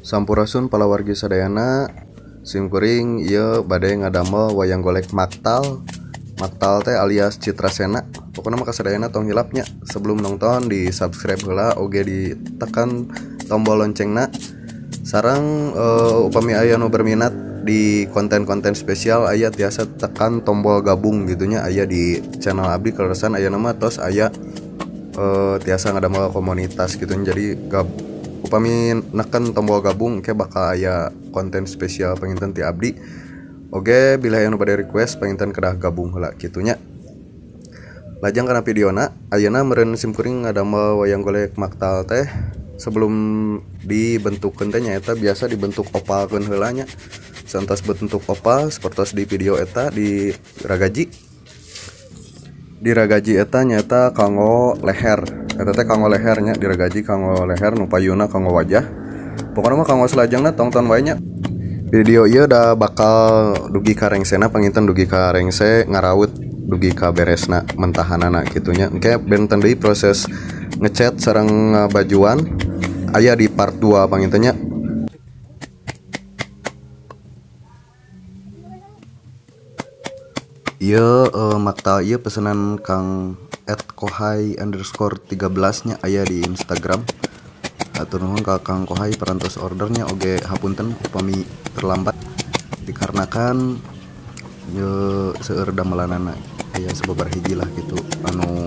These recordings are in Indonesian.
Sampurasun palawargi sadayana simkuring iya badai ngadamel wayang golek maktal maktal teh alias citra sena pokoknya maka sadayana tong hilapnya sebelum nonton di subscribe gula oge ditekan tombol na sarang uh, eh, upami ayah nu berminat di konten-konten spesial ayah tiasa tekan tombol gabung gitunya ayah di channel abdi keresan ayah nama tos ayah eh, uh, tiasa ngadamel komunitas gitu jadi gabung upami neken tombol gabung kayak bakal aya konten spesial penginten ti Abdi Oke bila yang pada request penginten kedah gabung lah kitunya. lajang karena video na Ayana meren ada mau wayang golek maktal teh sebelum dibentuk kentenya eta biasa dibentuk opal helanya Santas bentuk opal seperti di video eta di ragaji di ragaji eta nyata kanggo leher eta kanggo lehernya diragaji kanggo leher payuna kanggo wajah pokoknya mah kanggo selajangnya tonton nya. video iya udah bakal dugi karengsena panginten dugi rengse ngarawut dugi ka beresna mentahan anak gitunya Oke, benten deui proses ngecat sarang bajuan Aya di part 2 nya. Iya, uh, eh, mata iya pesanan Kang at kohai underscore 13 nya ayah di instagram atur nuhun kakang kohai perantos ordernya oge hapunten upami terlambat dikarenakan yo seueur damelanana aya ayah hiji lah gitu anu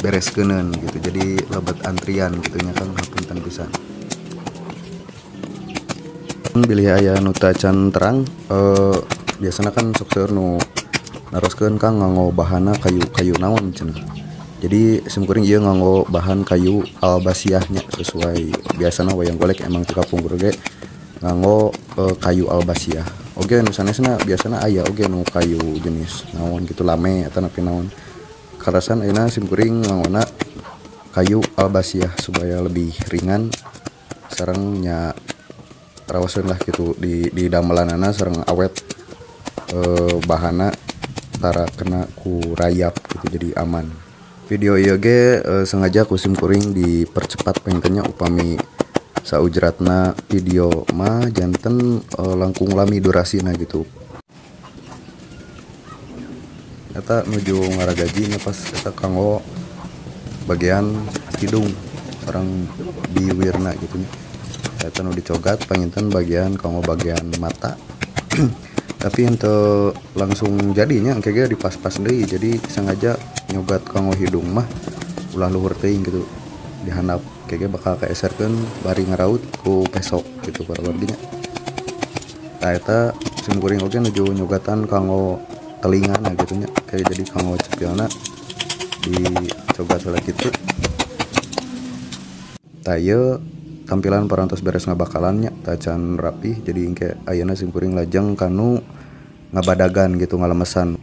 beres kenen gitu jadi lebat antrian gitu gitunya kan hapunten bisa pilih ayah nuta can terang eh, biasanya kan sok nu naroskeun Kang nganggo bahana kayu-kayu naon cenah. Jadi simkuring ieu nganggo bahan kayu albasiahnya sesuai biasa biasana wayang golek emang teu kapungkur ge nganggo e, kayu albasiah. Oke okay, misalnya sana biasa biasanya ayah oke okay, nu kayu jenis naon gitu lame atau napi naon karasan ayeuna simkuring ngawana kayu albasiah supaya lebih ringan sarangnya rawasan lah gitu di di damelanana sarang awet eh, bahana antara kena ku rayap gitu jadi aman video yoga ge e, eh, sengaja kusim kuring dipercepat pengennya upami saujratna video mah janten e, eh, langkung lami durasi nah gitu eta menuju ngaragaji pas kita kanggo bagian hidung orang biwirna gitu nih kita nu dicogat pengintan bagian kanggo bagian mata tapi untuk langsung jadinya kayak di pas pas deh jadi sengaja nyogat kanggo hidung mah ulah luhur teing gitu dihandap kayak bakal ke kan bari ngeraut, ku besok gitu para warginya taeta nah, sungkuring oke nuju nyogatan kanggo telinga nah gitu nya kayak jadi kanggo di coba salah gitu tayo tampilan parantos beres ngabakalannya tajan rapih. jadi kayak ayana singkuring lajang kanu ngabadagan gitu ngalemesan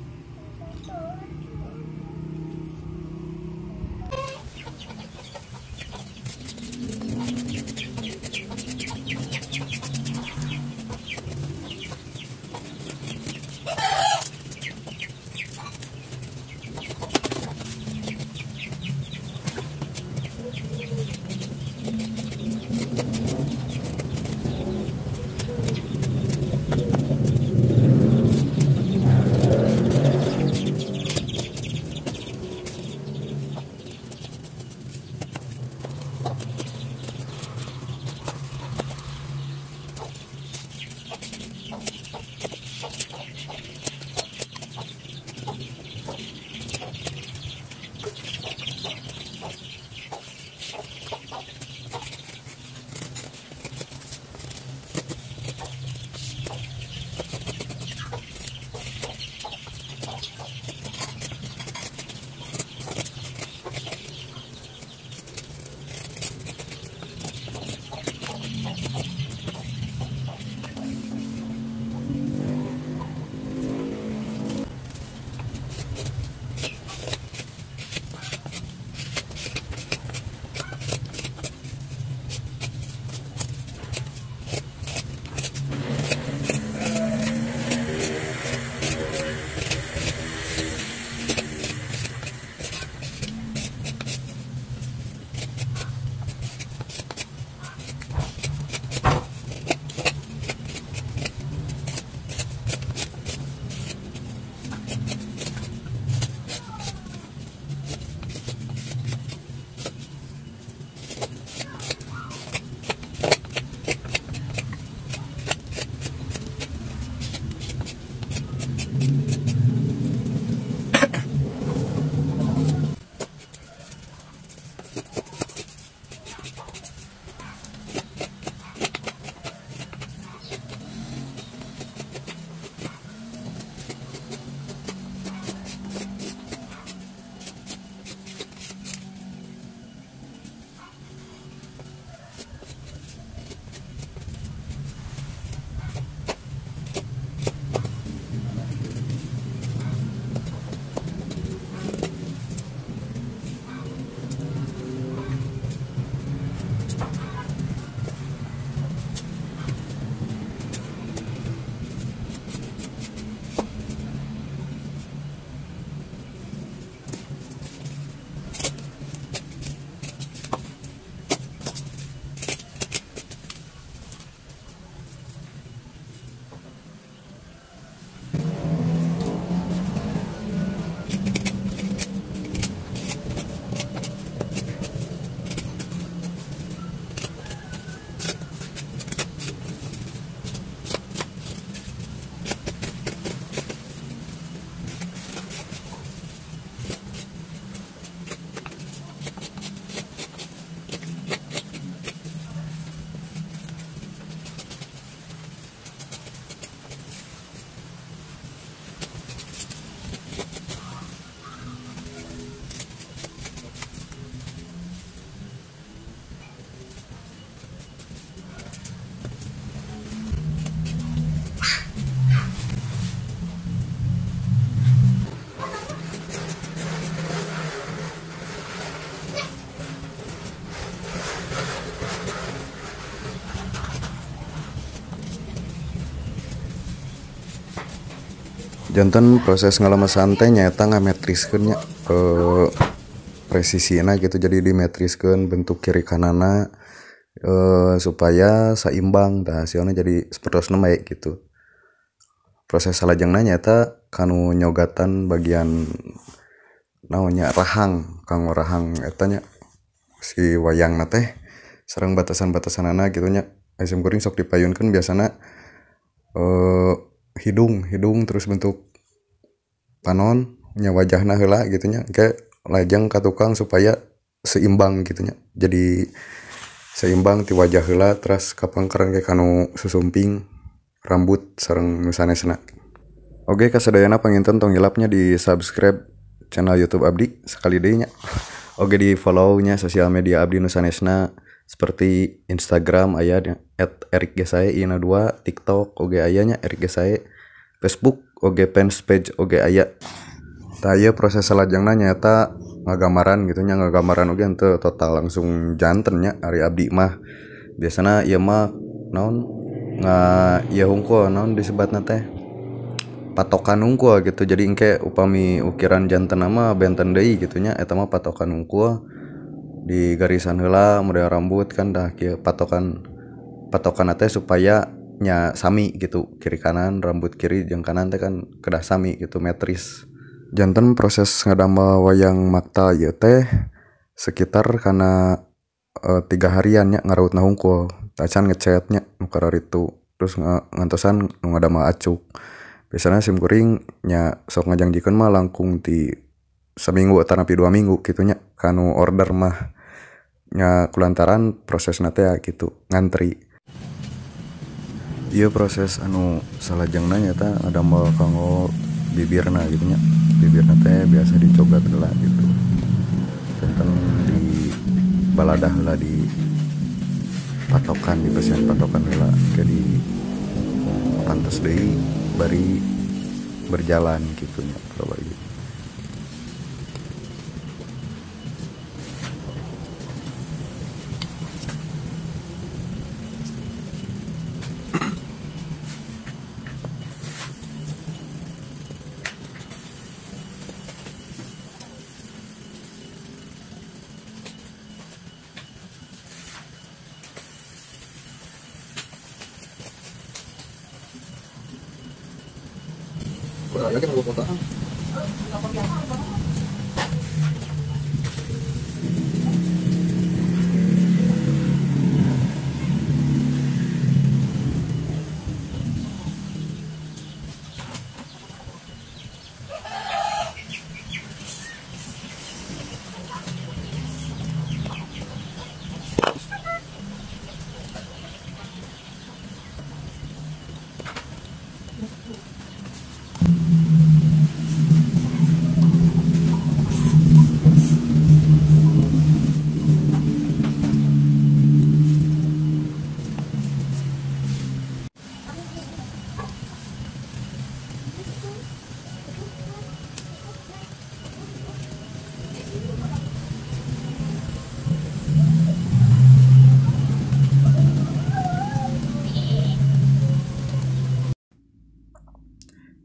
jantan proses ngalama santai metris ngametriskeun nya e, eh, presisina gitu jadi dimetriskeun bentuk kiri kanana e, supaya seimbang dah hasilnya jadi seperti sepertosna baik gitu proses salah salajengna nyata kanu nyogatan bagian naonnya rahang kanggo rahang etanya si wayang teh serang batasan-batasan anak gitunya SM kuring sok dipayunkan biasanya eh hidung hidung terus bentuk panon nya wajahna heula gitunya ke lajang ke tukang supaya seimbang gitunya jadi seimbang ti wajah heula terus keren kayak kanu susumping rambut sareng nusanesna oke kasadayana panginten tong hilapnya di subscribe channel youtube abdi sekali deh oke di follow nya sosial media abdi nusanesna seperti Instagram ayahnya at Eric Gesae ina dua TikTok oge ayahnya Eric Gesae Facebook oge fans page oge ayah Taya proses nanya nyata ngagamaran gitu nya ngagamaran oge ente total langsung jantennya Ari Abdi mah biasanya ya mah non nga ya hungko non disebut nate patokan hungkul gitu jadi engke upami ukiran jantan nama benten deui gitu nya eta mah patokan hungkul di garisan hela model rambut kan dah patokan patokan teh supaya nya sami gitu kiri kanan rambut kiri jeung kanan teh kan kedah sami gitu metris jantan proses ngadama wayang makta ya teh sekitar karena e, eh, tiga hariannya ngarut nahungkul tacan ngecatnya mukarar itu terus ngantosan ngadama acuk biasanya sim kuring nya sok ngajangjikeun mah langkung di seminggu atau napi dua minggu gitunya kanu order mah nya kulantaran proses nate ya gitu ngantri iya proses anu salah jeng nanya ta ada mau kanggo bibirna gitunya bibir nate biasa dicoba lah gitu tentang di baladah lah di patokan di pesen patokan lah jadi pantas deh bari berjalan gitunya kalau gitu lagi aku kota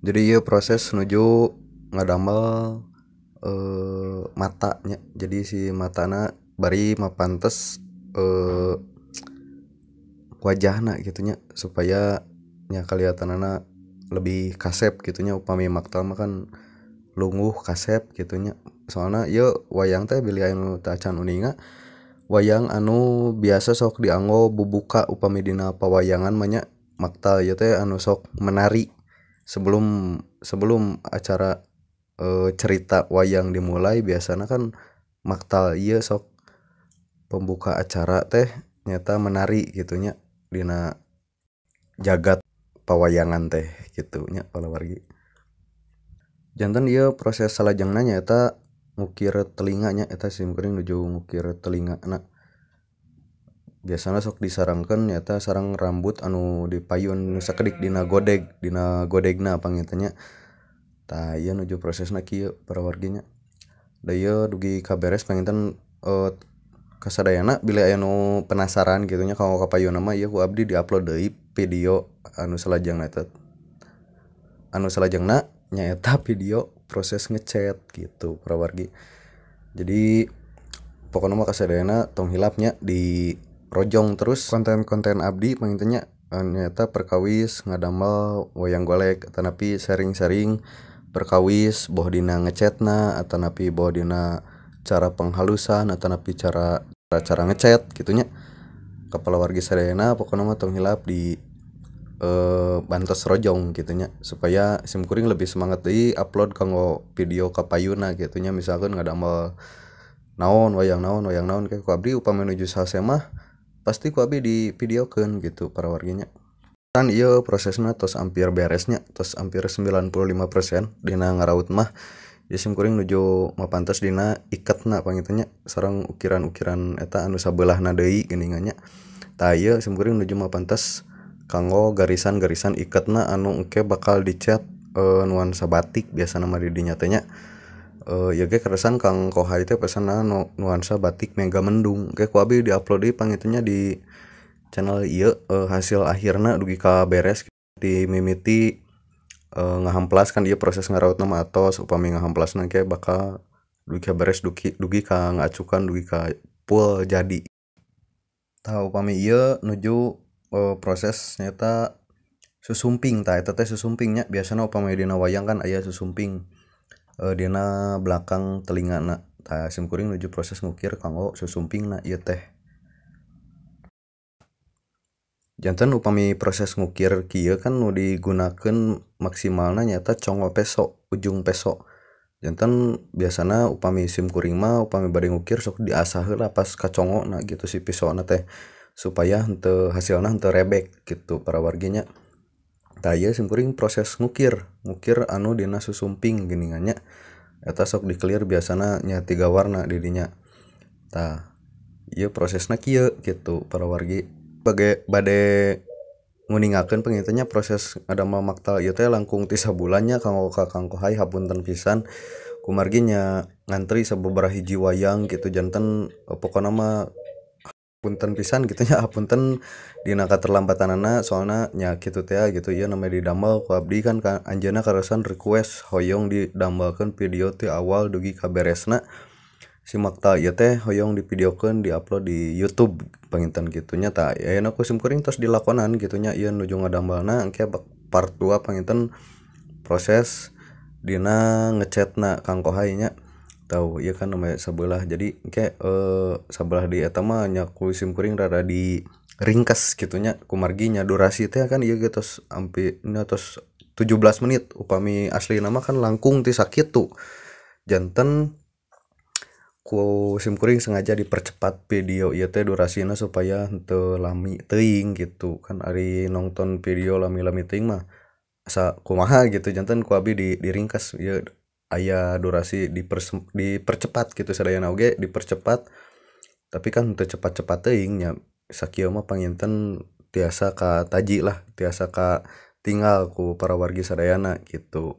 jadi ya proses menuju ngadamel eh matanya jadi si matana bari mapantes eh wajahna gitunya supaya nya kelihatan anak lebih kasep gitunya upami makta kan lunguh kasep gitunya soalnya yo wayang teh beli anu tacan uninga wayang anu biasa sok dianggo bubuka upami dina pawayangan banyak makta ya teh anu sok menari sebelum sebelum acara e, cerita wayang dimulai biasanya kan maktal iya sok pembuka acara teh nyata menari gitunya dina jagat pawayangan teh gitunya kalau wargi jantan dia proses salajangnya nyata mukir ngukir telinganya eta mungkin nuju ngukir telinga nak biasanya sok disarankan nyata sarang rambut anu dipayun sekedik Dina godeg Dina godegna pangitanya iya nuju proses naki para warganya iya dugi kaberes pengintan uh, eh, kesadayana bila nu penasaran gitunya kalau kapayun nama ya ku abdi diupload dari video anu selajang netet. anu selajang na nyata video proses ngechat gitu para wargi jadi pokoknya mah kasadayana tong hilapnya di rojong terus konten-konten abdi pengintinya ternyata eh, perkawis ngadamel wayang golek atau napi sering-sering perkawis boh dina ngecetna atau napi boh dina cara penghalusan atau napi cara cara, cara gitunya kepala warga Serena pokoknya mah tong hilap di e, bantos rojong gitunya supaya sim kuring lebih semangat di upload kanggo video kapayuna gitunya misalkan nggak ada naon wayang naon wayang naon kayak ku abdi upah menuju sasema pasti ku abi di kan gitu para warganya kan iya prosesnya tos hampir beresnya tos hampir 95% dina ngaraut mah jisim kuring nuju mapantas dina ikat na pangitanya sarang ukiran-ukiran eta anu sabelah nadei geningannya tayo simkuring nuju mapantas kanggo garisan-garisan ikat na anu engke bakal dicat e, nuansa batik biasa nama di dinyatanya uh, ya ge keresan Kang Kohari teh pesan nu, nuansa batik mega mendung ge ku abi diupload di pangitunya di channel iya uh, hasil akhirnya dugi ka beres di mimiti uh, eh, ngahamplas kan dia proses ngaraut nama atos upami ngahamplas nangke bakal dugi ka beres dugi dugi ka ngacukan dugi ka pul jadi tahu upami iya nuju uh, proses nyata susumping ta eta teh susumpingnya biasanya upami dina wayang kan ayah susumping e, eh, Dina belakang telinga na simkuring menuju proses ngukir kanggo susumping na iya teh jantan upami proses ngukir kia kan nu digunakan maksimalnya nyata congo peso ujung peso jantan biasanya upami simkuring mah upami bari ngukir sok diasah lah pas kacongo nah gitu si pisau teh supaya hente hasilnya hente rebek gitu para warginya Taya simkuring proses ngukir ngukir anu dina susumping geningannya eta sok clear biasanya nya tiga warna dirinya, ta? iya prosesnya kia gitu para wargi bagai badai nguningakeun pengintinya proses ada mamaktal ieu teh langkung ti sabulannya kanggo ka kangko hai hapunten pisan kumarginya ngantri sebeberapa hiji wayang gitu jantan eh, pokona mah punten pisan gitunya apunten dina keterlambatan anak soalnya nyakit teh gitu ya namanya didambal ku abdi kan kan anjana keresan request hoyong didambalkan video ti awal dugi kaberesna si makta ya teh hoyong video diupload di YouTube penginten gitunya tak ya aku sim kuring terus dilakonan gitunya iya nuju ngadambalna engke part 2 penginten proses dina ngechatna kang kohainya tahu ya kan namanya sebelah jadi kayak eh, sebelah di etamanya kusim kuring rada di ringkas gitunya kumarginya durasi teh kan iya gitu ampi tujuh belas menit upami asli nama kan langkung ti sakit tuh, jantan ku sim kuring sengaja dipercepat video iya teh durasinya supaya untuk lami teing gitu kan hari nonton video lami-lami teing mah sa kumaha gitu jantan ku abi di ringkas, ya ayah durasi diperse, dipercepat gitu sedaya oge dipercepat tapi kan untuk cepat-cepat teingnya Sakio mah panginten tiasa ka taji lah tiasa ka tinggal ku para wargi sadayana gitu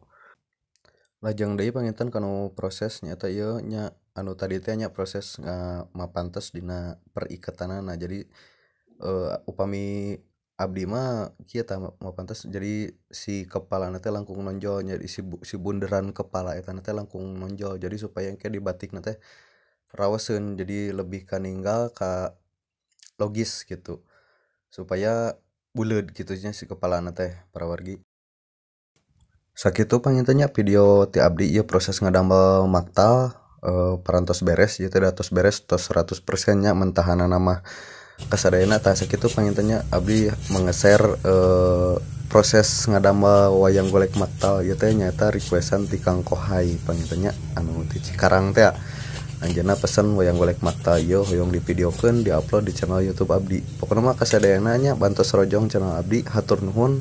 lajang deh panginten kanu proses nyata iyo nya anu tadi teh nya proses nga mapantes dina perikatanana jadi uh, upami Abdi mah kia mau pantas jadi si kepala nanti langkung nonjol jadi si, bu, si bunderan kepala itu nate langkung nonjol jadi supaya kayak di batik nate rawasen jadi lebih kaninggal ka logis gitu supaya bulat gitunya si kepala nate wargi. sakit tuh tanya video ti abdi ya proses ngadambel maktal uh, perantos beres ya tidak beres tos 100 persennya mentahana nama kesadaran atas itu tanya Abdi mengeser eh, proses ngadama wayang golek metal ya teh nyata requestan ti Kang Kohai tanya anu ti Cikarang teh anjana pesan wayang golek metal, yo hoyong di video diupload di channel YouTube Abdi pokoknya mah kasadayana nya bantos rojong channel Abdi hatur nuhun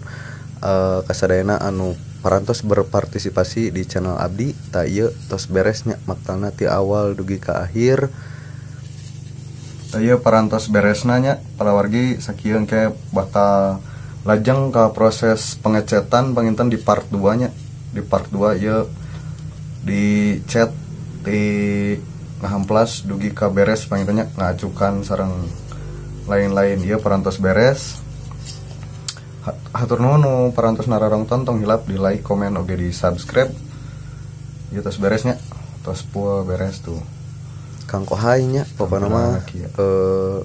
uh, eh, kasadayana anu parantos berpartisipasi di channel Abdi tak ieu tos beresnya maktana ti awal dugi ke akhir Ayo iya, perantos beres nanya para wargi sekian kayak bakal lajeng ke proses pengecetan penginten di part 2 nya di part 2 ya di chat di ngahamplas dugi ke beres pengintennya ngacukan sarang lain-lain ya perantos beres hatur nunu perantos nararong tontong hilap di like komen oke di subscribe ya terus beresnya terus pua beres tuh Kang Kohainya pokoknya mah iya. eh,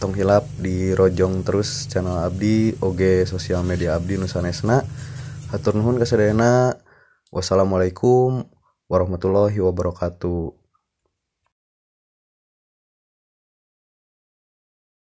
tong hilap di Rojong terus channel Abdi OG sosial media Abdi Nusanesna hatur nuhun kasadayana wassalamualaikum warahmatullahi wabarakatuh